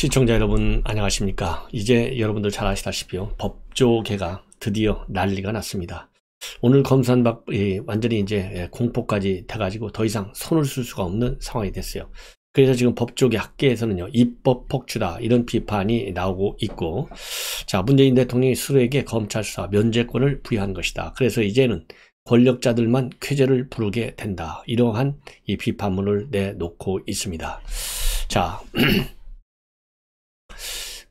시청자 여러분 안녕하십니까 이제 여러분들 잘 아시다시피요 법조계가 드디어 난리가 났습니다 오늘 검사는 막 예, 완전히 이제 예, 공포까지 돼가지고 더 이상 손을 쓸 수가 없는 상황이 됐어요 그래서 지금 법조계 학계에서는요 입법 폭주다 이런 비판이 나오고 있고 자 문재인 대통령이 수스로에게 검찰 수사 면제권을 부여한 것이다 그래서 이제는 권력자들만 쾌재를 부르게 된다 이러한 이 비판문을 내놓고 있습니다 자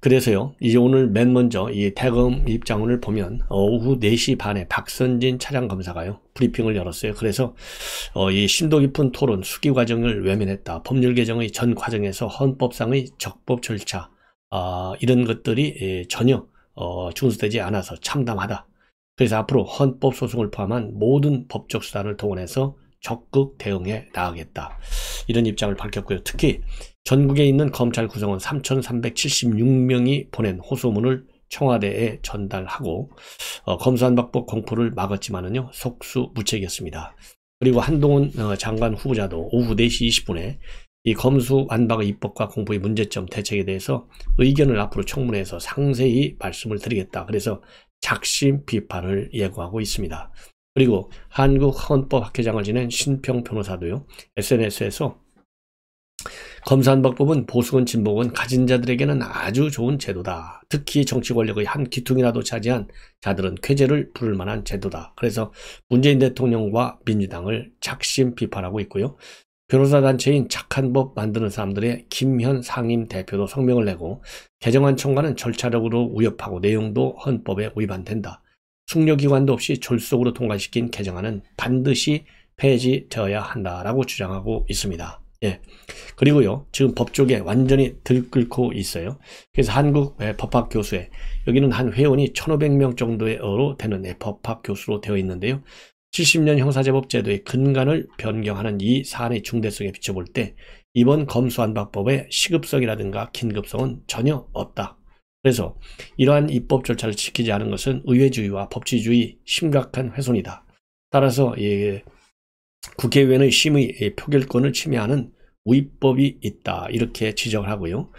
그래서요, 이제 오늘 맨 먼저 이 대검 입장문을 보면 어, 오후 4시 반에 박선진 차장 검사가요, 브리핑을 열었어요. 그래서 어, 이 심도 깊은 토론 수기 과정을 외면했다. 법률 개정의 전 과정에서 헌법상의 적법 절차, 어, 이런 것들이 예, 전혀 어, 준수되지 않아서 참담하다. 그래서 앞으로 헌법 소송을 포함한 모든 법적 수단을 동원해서 적극 대응해 나가겠다. 이런 입장을 밝혔고요. 특히 전국에 있는 검찰 구성원 3,376명이 보낸 호소문을 청와대에 전달하고 어, 검수한박법 공포를 막았지만은요 속수무책이었습니다. 그리고 한동훈 어, 장관 후보자도 오후 4시 20분에 이 검수완박의 입법과 공포의 문제점 대책에 대해서 의견을 앞으로 청문회에서 상세히 말씀을 드리겠다. 그래서 작심 비판을 예고하고 있습니다. 그리고 한국헌법학회장을 지낸 신평 변호사도요. SNS에서 검사한법법은 보수건 진보건 가진 자들에게는 아주 좋은 제도다. 특히 정치 권력의 한기퉁이라도 차지한 자들은 쾌재를 부를 만한 제도다. 그래서 문재인 대통령과 민주당을 작심 비판하고 있고요. 변호사 단체인 착한 법 만드는 사람들의 김현 상임 대표도 성명을 내고 개정안 청과는 절차적으로 위협하고 내용도 헌법에 위반된다. 숙려기관도 없이 졸속으로 통과시킨 개정안은 반드시 폐지되어야 한다라고 주장하고 있습니다. 예. 그리고요, 지금 법조계 완전히 들끓고 있어요. 그래서 한국 예, 법학 교수회, 여기는 한 회원이 1,500명 정도로 의어 되는 예, 법학 교수로 되어 있는데요. 70년 형사제법 제도의 근간을 변경하는 이 사안의 중대성에 비춰볼 때 이번 검수안박법의 시급성이라든가 긴급성은 전혀 없다. 그래서 이러한 입법 절차를 지키지 않은 것은 의회주의와 법치주의 심각한 훼손이다. 따라서 예, 국회의원의 심의 표결권을 침해하는 위법이 있다 이렇게 지적을 하고요.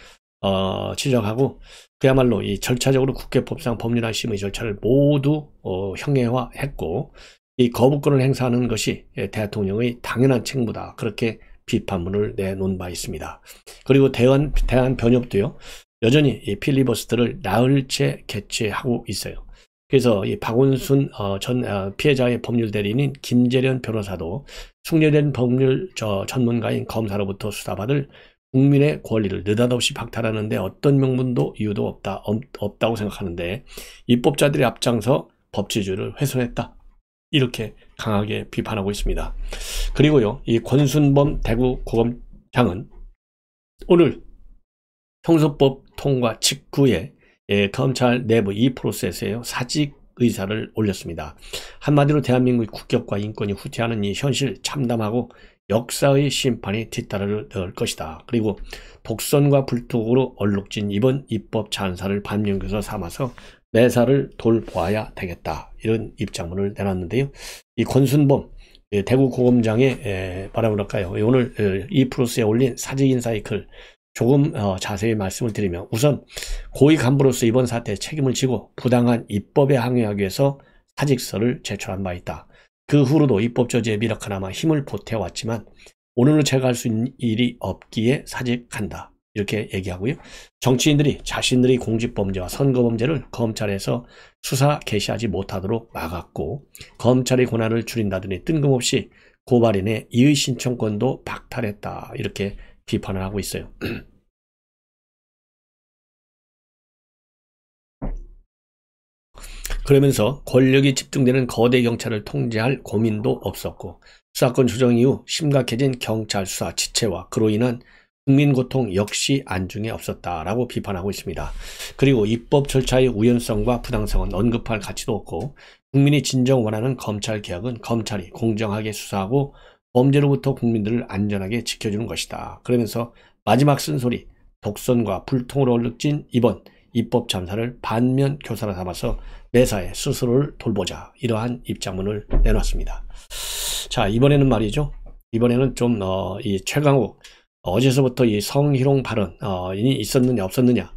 어, 지적하고 그야말로 이 절차적으로 국회법상 법률안 심의 절차를 모두 어, 형해화했고 이 거부권을 행사하는 것이 예, 대통령의 당연한 책무다 그렇게 비판문을 내놓은 바 있습니다. 그리고 대한 대한 변협도요 여전히 이 필리버스터를 나흘째 개최하고 있어요. 그래서 이 박원순 어, 전 어, 피해자의 법률 대리인 김재련 변호사도 숙련된 법률 전문가인 검사로부터 수사받을 국민의 권리를 느닷없이 박탈하는데 어떤 명분도 이유도 없다 없, 다고 생각하는데 입법자들의 앞장서 법치주의를 훼손했다 이렇게 강하게 비판하고 있습니다. 그리고요 이 권순범 대구 고검장은 오늘 형소법 통과 직후에 예, 검찰 내부 이 프로세스에요. 사직 의사를 올렸습니다. 한마디로 대한민국의 국격과 인권이 후퇴하는 이 현실 참담하고 역사의 심판이 뒤따르를 넣을 것이다. 그리고 독선과 불뚝으로 얼룩진 이번 입법 찬사를 반영교사 삼아서 내사를 돌보아야 되겠다. 이런 입장문을 내놨는데요. 이 권순범 예, 대구 고검장의 뭐라그럴까요 예, 예, 오늘 이 프로스에 세 올린 사직인사이클 조금 어, 자세히 말씀을 드리면 우선 고위 간부로서 이번 사태에 책임을 지고 부당한 입법에 항의하기 위해서 사직서를 제출한 바 있다. 그 후로도 입법 저지에 미력하나마 힘을 보태왔지만 오늘은 제가 할 수 있는 일이 없기에 사직한다. 이렇게 얘기하고요. 정치인들이 자신들의 공직범죄와 선거범죄를 검찰에서 수사 개시하지 못하도록 막았고 검찰의 권한을 줄인다더니 뜬금없이 고발인의 이의신청권도 박탈했다. 이렇게 비판을 하고 있어요. 그러면서 권력이 집중되는 거대 경찰을 통제할 고민도 없었고 사건 조정 이후 심각해진 경찰 수사 지체와 그로 인한 국민 고통 역시 안중에 없었다라고 비판하고 있습니다. 그리고 입법 절차의 우연성과 부당성은 언급할 가치도 없고 국민이 진정 원하는 검찰 개혁은 검찰이 공정하게 수사하고 범죄로부터 국민들을 안전하게 지켜주는 것이다. 그러면서 마지막 쓴소리, 독선과 불통으로 얼룩진 이번 입법 참사를 반면 교사로 삼아서 매사에 스스로를 돌보자 이러한 입장문을 내놨습니다. 자 이번에는 말이죠. 이번에는 좀이 어, 최강욱 어제서부터 이 성희롱 발언이 어, 있었느냐 없었느냐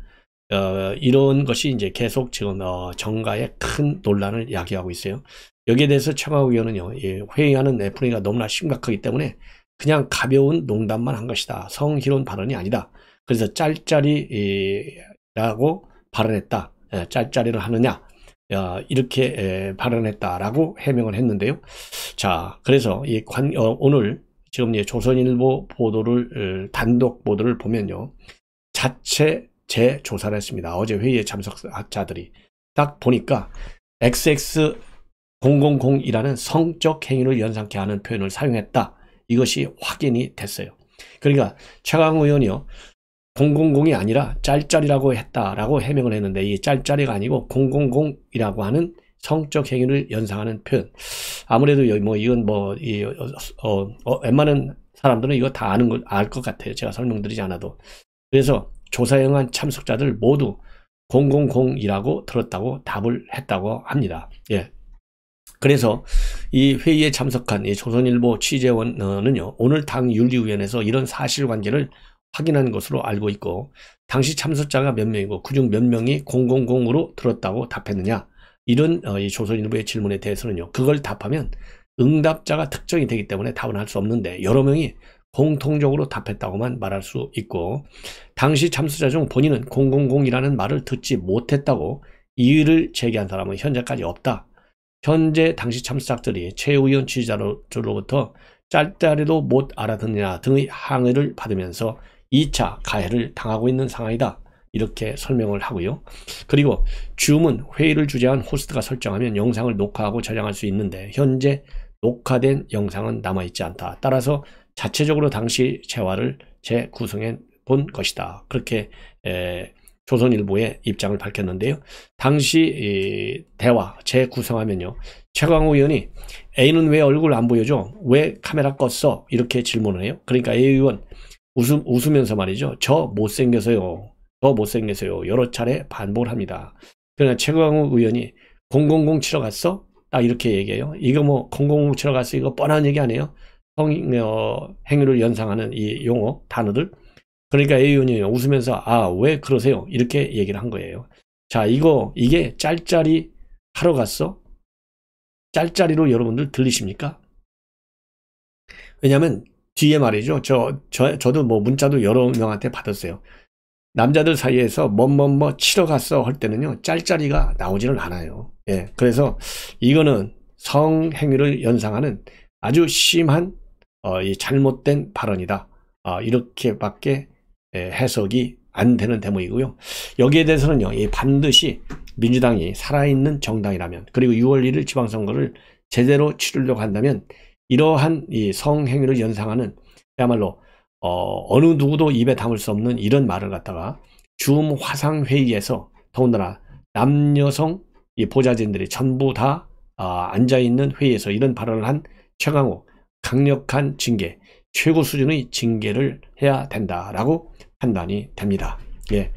어, 이런 것이 이제 계속 지금 어, 정가에 큰 논란을 야기하고 있어요. 여기에 대해서 청와고 의원은요, 예, 회의하는 애플이가 너무나 심각하기 때문에 그냥 가벼운 농담만 한 것이다. 성희롱 발언이 아니다. 그래서 짤짤이라고 발언했다. 예, 짤짤이를 하느냐. 야, 이렇게 예, 발언했다라고 해명을 했는데요. 자, 그래서 이 관, 어, 오늘 지금 예, 조선일보 보도를 어, 단독 보도를 보면요, 자체 재조사를 했습니다. 어제 회의에 참석자들이 딱 보니까 XX 000이라는 성적 행위를 연상케 하는 표현을 사용했다. 이것이 확인이 됐어요. 그러니까 최강 의원이요. 000이 아니라 짤짤이라고 했다라고 해명을 했는데 이 짤짤이가 아니고 000이라고 하는 성적 행위를 연상하는 표현. 아무래도 뭐 이건 뭐 이, 어, 어, 웬만한 사람들은 이거 다 아는 걸알것 같아요. 제가 설명드리지 않아도. 그래서 조사영한 참석자들 모두 000이라고 들었다고 답을 했다고 합니다. 예, 그래서 이 회의에 참석한 이 조선일보 취재원은요, 오늘 당 윤리위원회에서 이런 사실관계를 확인한 것으로 알고 있고, 당시 참석자가 몇 명이고, 그중 몇 명이 000으로 들었다고 답했느냐, 이런 어, 이 조선일보의 질문에 대해서는요, 그걸 답하면 응답자가 특정이 되기 때문에 답은 할수 없는데, 여러 명이 공통적으로 답했다고만 말할 수 있고, 당시 참석자 중 본인은 000이라는 말을 듣지 못했다고 이유를 제기한 사람은 현재까지 없다. 현재 당시 참수들이최우원 지지자로부터 짤다리도 못 알아듣느냐 등의 항의를 받으면서 2차 가해를 당하고 있는 상황이다. 이렇게 설명을 하고요. 그리고 줌은 회의를 주재한 호스트가 설정하면 영상을 녹화하고 저장할 수 있는데 현재 녹화된 영상은 남아있지 않다. 따라서 자체적으로 당시 재화를 재구성해 본 것이다. 그렇게 에, 조선일보의 입장을 밝혔는데요. 당시 대화 재구성하면요. 최광호 의원이 A는 왜 얼굴 안 보여줘? 왜 카메라 껐어? 이렇게 질문을 해요. 그러니까 A 의원 웃음, 웃으면서 말이죠. 저 못생겨서요. 저 못생겨서요. 여러 차례 반복을 합니다. 그러나 최광호 의원이 000 7로 갔어? 딱 이렇게 얘기해요. 이거 뭐000 7로 갔어? 이거 뻔한 얘기 아니에요? 성 어, 행위를 연상하는 이 용어, 단어들. 그러니까 A의원이 웃으면서 아 왜 그러세요? 이렇게 얘기를 한 거예요. 자 이거 이게 짤짤이 하러 갔어? 짤짤이로 여러분들 들리십니까? 왜냐하면 뒤에 말이죠. 저, 저, 저도 뭐 문자도 여러 명한테 받았어요. 남자들 사이에서 뭐뭐뭐 뭐, 뭐 치러 갔어 할 때는요. 짤짤이가 나오지는 않아요. 예. 그래서 이거는 성행위를 연상하는 아주 심한 어, 이 잘못된 발언이다. 어, 이렇게밖에 예, 해석이 안 되는 대목이고요. 여기에 대해서는요, 반드시 민주당이 살아있는 정당이라면, 그리고 6월 1일 지방선거를 제대로 치르려고 한다면, 이러한 성행위를 연상하는, 그야말로, 어, 느 누구도 입에 담을 수 없는 이런 말을 갖다가, 줌 화상회의에서, 더군다나, 남녀성 보좌진들이 전부 다 아, 앉아있는 회의에서 이런 발언을 한 최강욱, 강력한 징계, 최고 수준의 징계를 해야 된다라고 판단이 됩니다. 예.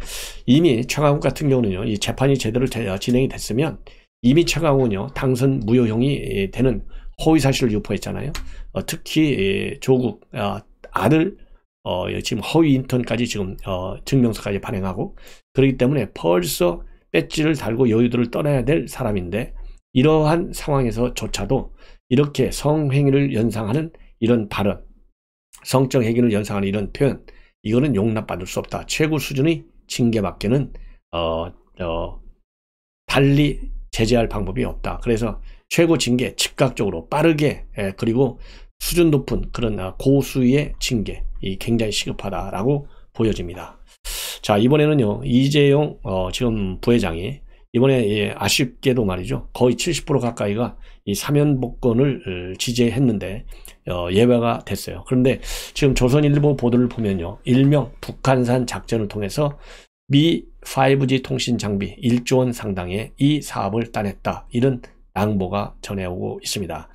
이미 최강욱 같은 경우는요, 이 재판이 제대로 진행이 됐으면 이미 최강욱은요 당선 무효형이 예, 되는 허위사실을 유포했잖아요. 어, 특히 예, 조국 어, 아들 어, 예, 지금 허위 인턴까지 지금 어, 증명서까지 발행하고 그렇기 때문에 벌써 배지를 달고 여유들을 떠나야 될 사람인데 이러한 상황에서조차도 이렇게 성행위를 연상하는 이런 발언 성적 행위를 연상하는 이런 표현 이거는 용납받을 수 없다. 최고 수준의 징계밖에는 어, 어, 달리 제재할 방법이 없다. 그래서 최고 징계 즉각적으로 빠르게 예, 그리고 수준 높은 그런 아, 고수위의 징계 이 굉장히 시급하다라고 보여집니다. 자 이번에는요 이재용 어, 지금 부회장이 이번에 예, 아쉽게도 말이죠. 거의 70% 가까이가 이 사면복권을 어, 지지했는데 어, 예외가 됐어요. 그런데 지금 조선일보 보도를 보면요. 일명 북한산 작전을 통해서 미 5G 통신 장비 1조 원 상당의 이 사업을 따냈다. 이런 양보가 전해오고 있습니다.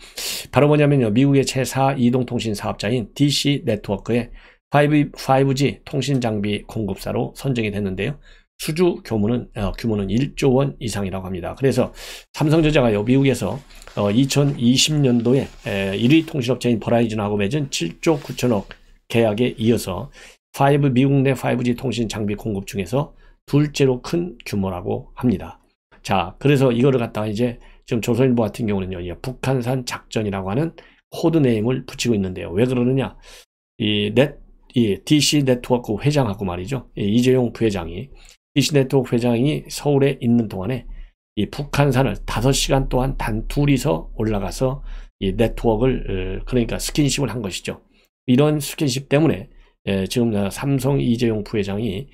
바로 뭐냐면요. 미국의 제4 이동통신 사업자인 DC 네트워크의 5G 통신 장비 공급사로 선정이 됐는데요. 수주 규모는, 어, 규모는 1조 원 이상이라고 합니다. 그래서 삼성전자가 미국에서 어, 2020년도에 에, 1위 통신업체인 버라이즌하고 맺은 7조 9천억 계약에 이어서 5 미국 내 5G 통신 장비 공급 중에서 둘째로 큰 규모라고 합니다. 자, 그래서 이거를 갖다가 이제 지금 조선일보 같은 경우는요, 북한산 작전이라고 하는 코드네임을 붙이고 있는데요. 왜 그러느냐? 이 넷, 이 DC 네트워크 회장하고 말이죠. 이재용 부회장이 이시워크 회장이 서울에 있는 동안에 이 북한산을 5시간 동안 단 둘이서 올라가서 이 네트워크를 어, 그러니까 스킨십을 한 것이죠. 이런 스킨십 때문에 예, 지금 삼성 이재용 부회장이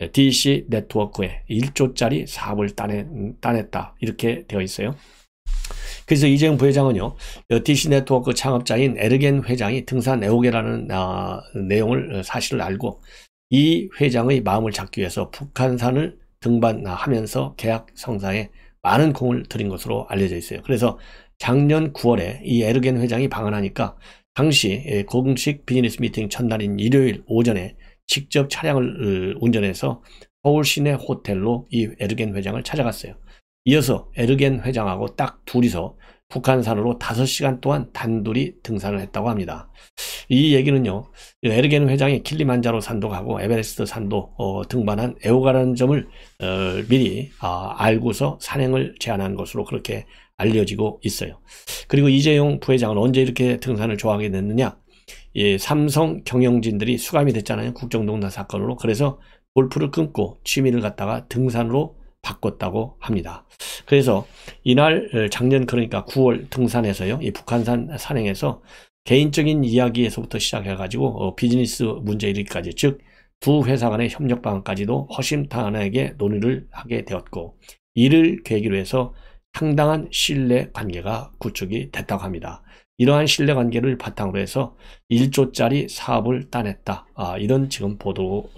예, DC 네트워크에 1조짜리 사업을 따내, 따냈다 이렇게 되어 있어요. 그래서 이재용 부회장은요, 어, DC 네트워크 창업자인 에르겐 회장이 등산 에오게라는 아, 내용을 어, 사실을 알고 이 회장의 마음을 잡기 위해서 북한산을 등반하면서 계약 성사에 많은 공을 들인 것으로 알려져 있어요. 그래서 작년 9월에 이 에르겐 회장이 방한하니까 당시 예, 공식 비즈니스 미팅 첫날인 일요일 오전에 직접 차량을 운전해서 서울 시내 호텔로 이 에르겐 회장을 찾아갔어요. 이어서 에르겐 회장하고 딱 둘이서 북한산으로 5시간 동안 단둘이 등산을 했다고 합니다. 이 얘기는요. 에르게는 회장이 킬리만자로 산도가고 에베레스트 산도 어, 등반한 애호가라는 점을 어, 미리 아, 알고서 산행을 제안한 것으로 그렇게 알려지고 있어요. 그리고 이재용 부회장은 언제 이렇게 등산을 좋아하게 됐느냐? 예, 삼성 경영진들이 수감이 됐잖아요. 국정농단 사건으로. 그래서 골프를 끊고 취미를 갖다가 등산으로 바꿨다고 합니다. 그래서 이날 어, 작년 그러니까 9월 등산에서요. 이 북한산 산행에서 개인적인 이야기에서부터 시작해가지고 어, 비즈니스 문제 이기까지즉 두 회사 간의 협력 방안까지도 허심탄회하게 논의를 하게 되었고 이를 계기로 해서 상당한 신뢰 관계가 구축이 됐다고 합니다. 이러한 신뢰 관계를 바탕으로 해서 1조짜리 사업을 따냈다. 아, 이런 지금 보도,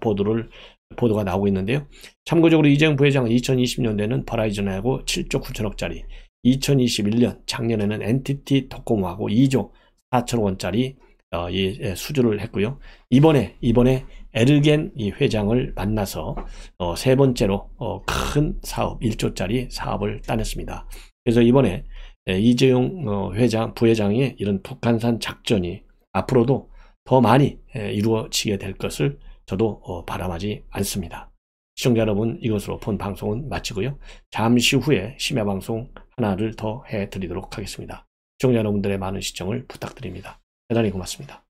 보도를 보도가 나오고 있는데요. 참고적으로 이재용 부회장은 2020년대는 버라이즌하고 7조 9천억짜리, 2021년 작년에는 엔티티 토코모하고 2조 4천원짜리 어, 예, 수주를 했고요. 이번에 이번에 에르겐 이 회장을 만나서 어, 세 번째로 어, 큰 사업 1조짜리 사업을 따냈습니다. 그래서 이번에 예, 이재용 어, 회장 부회장의 이런 북한산 작전이 앞으로도 더 많이 예, 이루어지게 될 것을 저도 어, 바람하지 않습니다. 시청자 여러분 이것으로 본 방송은 마치고요. 잠시 후에 심야 방송 하나를 더 해드리도록 하겠습니다. 시청자 여러분들의 많은 시청을 부탁드립니다. 대단히 고맙습니다.